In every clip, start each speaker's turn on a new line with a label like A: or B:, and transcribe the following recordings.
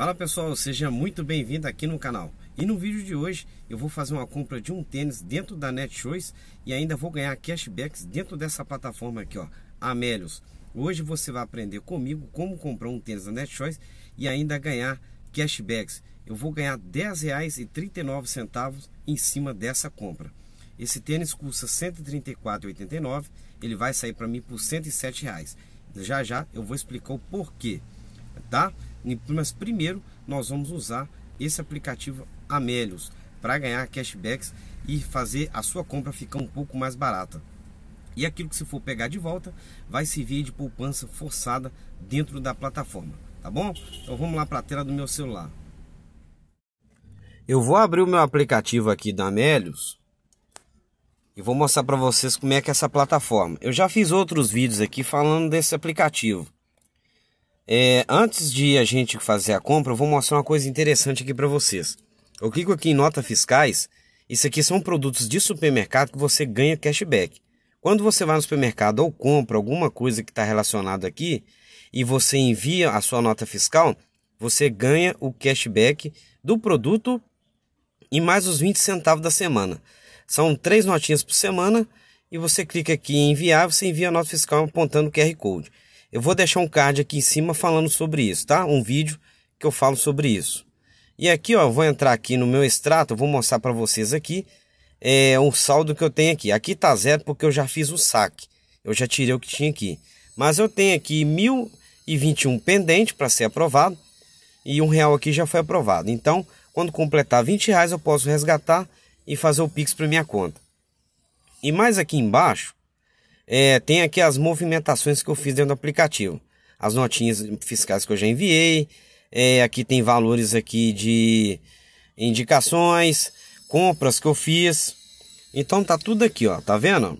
A: Fala pessoal, seja muito bem-vindo aqui no canal. E no vídeo de hoje eu vou fazer uma compra de um tênis dentro da Netshoes e ainda vou ganhar cashbacks dentro dessa plataforma aqui, ó, Amélios. Hoje você vai aprender comigo como comprar um tênis da Netshoes e ainda ganhar cashbacks. Eu vou ganhar R$ 10,39 em cima dessa compra. Esse tênis custa R$ 134,89, ele vai sair para mim por R$ 107. Já já eu vou explicar o porquê tá? Mas primeiro nós vamos usar esse aplicativo Amelius para ganhar cashbacks e fazer a sua compra ficar um pouco mais barata. E aquilo que se for pegar de volta vai servir de poupança forçada dentro da plataforma, tá bom? Então vamos lá para a tela do meu celular. Eu vou abrir o meu aplicativo aqui da Amelius e vou mostrar para vocês como é que é essa plataforma. Eu já fiz outros vídeos aqui falando desse aplicativo. É, antes de a gente fazer a compra, eu vou mostrar uma coisa interessante aqui para vocês. Eu clico aqui em nota fiscais. Isso aqui são produtos de supermercado que você ganha cashback. Quando você vai no supermercado ou compra alguma coisa que está relacionada aqui e você envia a sua nota fiscal, você ganha o cashback do produto e mais os 20 centavos da semana. São três notinhas por semana e você clica aqui em enviar, você envia a nota fiscal apontando o QR Code. Eu vou deixar um card aqui em cima falando sobre isso, tá? Um vídeo que eu falo sobre isso. E aqui, ó, eu vou entrar aqui no meu extrato, vou mostrar para vocês aqui é, um saldo que eu tenho aqui. Aqui tá zero porque eu já fiz o saque. Eu já tirei o que tinha aqui. Mas eu tenho aqui 1021 pendente para ser aprovado e um real aqui já foi aprovado. Então, quando completar 20 reais, eu posso resgatar e fazer o Pix para minha conta. E mais aqui embaixo, é, tem aqui as movimentações que eu fiz dentro do aplicativo. As notinhas fiscais que eu já enviei. É, aqui tem valores aqui de indicações, compras que eu fiz. Então tá tudo aqui, ó. Tá vendo?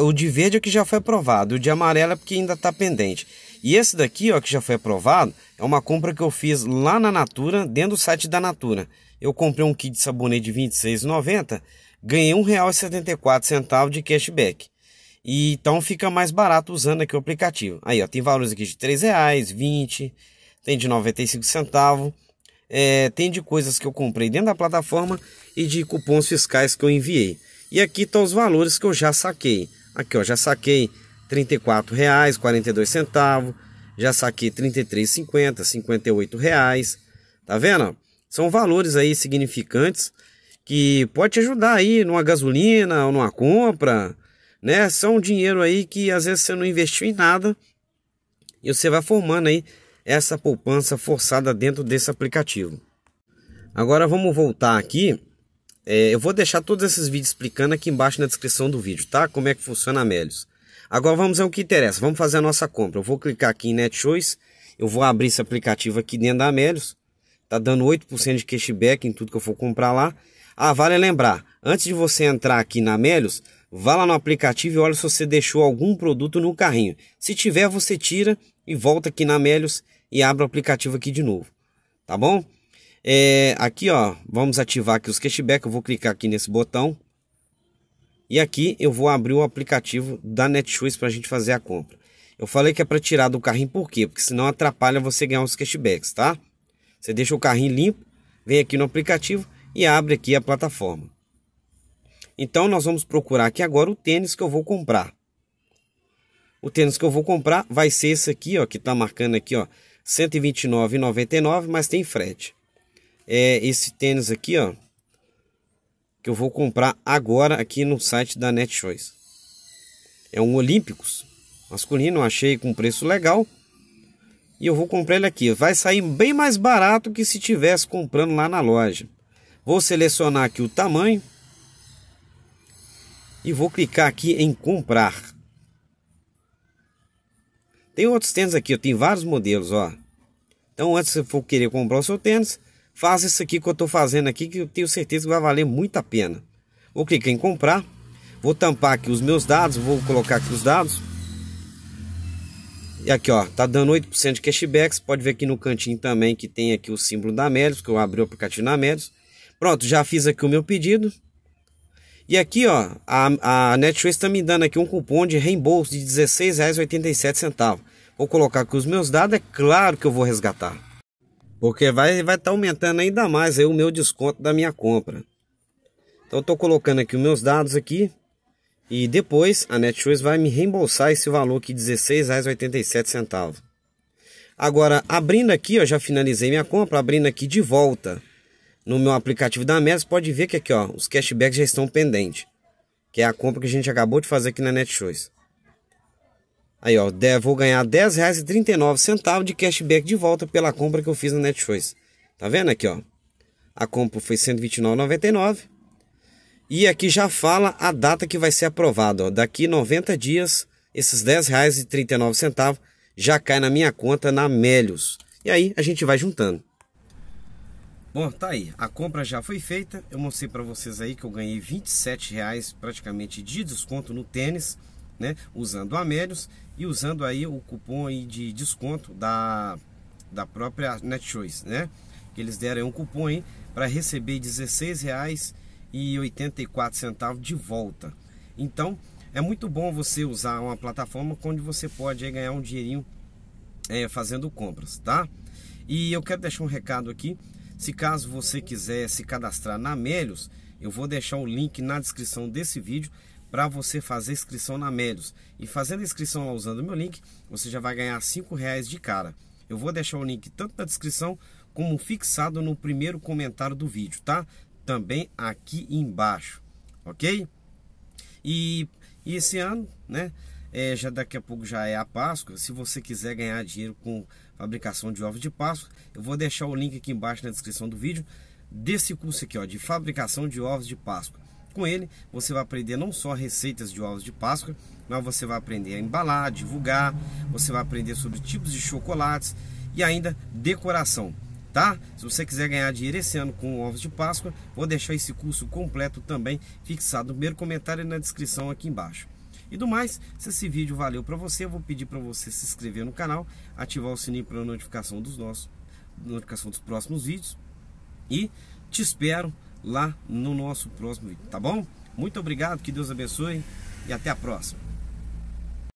A: O de verde é que já foi aprovado, o de amarelo é porque ainda está pendente. E esse daqui, ó, que já foi aprovado, é uma compra que eu fiz lá na Natura, dentro do site da Natura. Eu comprei um kit de sabonete de R$ 26,90, ganhei R$ 1,74 de cashback. E, então fica mais barato usando aqui o aplicativo. Aí ó, tem valores aqui de R$ reais, 20, tem de 95 centavos, é, tem de coisas que eu comprei dentro da plataforma e de cupons fiscais que eu enviei. E aqui estão os valores que eu já saquei. Aqui ó, já saquei R$ 34,42, já saquei R$ 33,50, reais, tá vendo? São valores aí significantes que pode te ajudar aí numa gasolina ou numa compra, né? São um dinheiro aí que às vezes você não investiu em nada e você vai formando aí essa poupança forçada dentro desse aplicativo. Agora vamos voltar aqui. É, eu vou deixar todos esses vídeos explicando aqui embaixo na descrição do vídeo, tá? Como é que funciona a Melios. Agora vamos ao que interessa, vamos fazer a nossa compra. Eu vou clicar aqui em NetChoice, eu vou abrir esse aplicativo aqui dentro da Melios. Tá dando 8% de cashback em tudo que eu for comprar lá. Ah, vale lembrar, antes de você entrar aqui na Melios, Vá lá no aplicativo e olha se você deixou algum produto no carrinho. Se tiver, você tira e volta aqui na Melios e abre o aplicativo aqui de novo. Tá bom? É, aqui, ó, vamos ativar aqui os cashback. Eu vou clicar aqui nesse botão. E aqui eu vou abrir o aplicativo da Netshoes para a gente fazer a compra. Eu falei que é para tirar do carrinho por quê? Porque senão atrapalha você ganhar os cashbacks, tá? Você deixa o carrinho limpo, vem aqui no aplicativo e abre aqui a plataforma. Então nós vamos procurar aqui agora o tênis que eu vou comprar. O tênis que eu vou comprar vai ser esse aqui, ó, que está marcando aqui, ó, 129,99, mas tem frete. É esse tênis aqui, ó, que eu vou comprar agora aqui no site da Netshoes. É um Olímpicos masculino, achei com preço legal. E eu vou comprar ele aqui. Vai sair bem mais barato que se tivesse comprando lá na loja. Vou selecionar aqui o tamanho e vou clicar aqui em comprar. Tem outros tênis aqui, tem vários modelos, ó. Então antes você for querer comprar o seu tênis, faz isso aqui que eu estou fazendo aqui, que eu tenho certeza que vai valer muito a pena. Vou clicar em comprar, vou tampar aqui os meus dados, vou colocar aqui os dados. E aqui ó, tá dando 8% de cashback, você pode ver aqui no cantinho também que tem aqui o símbolo da Melios, que eu abri o aplicativo na Melios. Pronto, já fiz aqui o meu pedido. E aqui, ó, a, a Netflix está me dando aqui um cupom de reembolso de R$16,87. Vou colocar aqui os meus dados, é claro que eu vou resgatar. Porque vai estar vai tá aumentando ainda mais aí o meu desconto da minha compra. Então estou colocando aqui os meus dados aqui. E depois a Netshoes vai me reembolsar esse valor aqui, R$16,87. Agora, abrindo aqui, ó, já finalizei minha compra, abrindo aqui de volta no meu aplicativo da Meta, você pode ver que aqui, ó, os cashbacks já estão pendentes. Que é a compra que a gente acabou de fazer aqui na Netshoes. Aí, ó, vou ganhar R$10,39 de cashback de volta pela compra que eu fiz na Netshoes. Tá vendo aqui, ó? A compra foi R$129,99. E aqui já fala a data que vai ser aprovado, ó. Daqui 90 dias, esses R$10,39 já cai na minha conta na Melios. E aí, a gente vai juntando. Bom, tá aí. A compra já foi feita. Eu mostrei para vocês aí que eu ganhei 27 reais praticamente de desconto no tênis, né? Usando a Melios e usando aí o cupom aí de desconto da, da própria Netshoes, né? Que eles deram um cupom aí para receber 16 reais e 84 centavos de volta. Então, é muito bom você usar uma plataforma onde você pode ganhar um dinheirinho é, fazendo compras, tá? E eu quero deixar um recado aqui se caso você quiser se cadastrar na Melios, eu vou deixar o link na descrição desse vídeo para você fazer inscrição na Melios. E fazendo a inscrição lá usando o meu link, você já vai ganhar R$ reais de cara. Eu vou deixar o link tanto na descrição como fixado no primeiro comentário do vídeo, tá? Também aqui embaixo, ok? E, e esse ano, né? É, já daqui a pouco já é a Páscoa. Se você quiser ganhar dinheiro com fabricação de ovos de Páscoa, eu vou deixar o link aqui embaixo na descrição do vídeo desse curso aqui, ó, de fabricação de ovos de Páscoa. Com ele, você vai aprender não só receitas de ovos de Páscoa, mas você vai aprender a embalar, divulgar, você vai aprender sobre tipos de chocolates e ainda decoração tá? Se você quiser ganhar dinheiro esse ano com ovos de Páscoa, vou deixar esse curso completo também fixado no primeiro comentário e é na descrição aqui embaixo. E do mais, se esse vídeo valeu para você, eu vou pedir para você se inscrever no canal, ativar o sininho para notificação dos nossos, notificação dos próximos vídeos. E te espero lá no nosso próximo vídeo, tá bom? Muito obrigado, que Deus abençoe e até a próxima.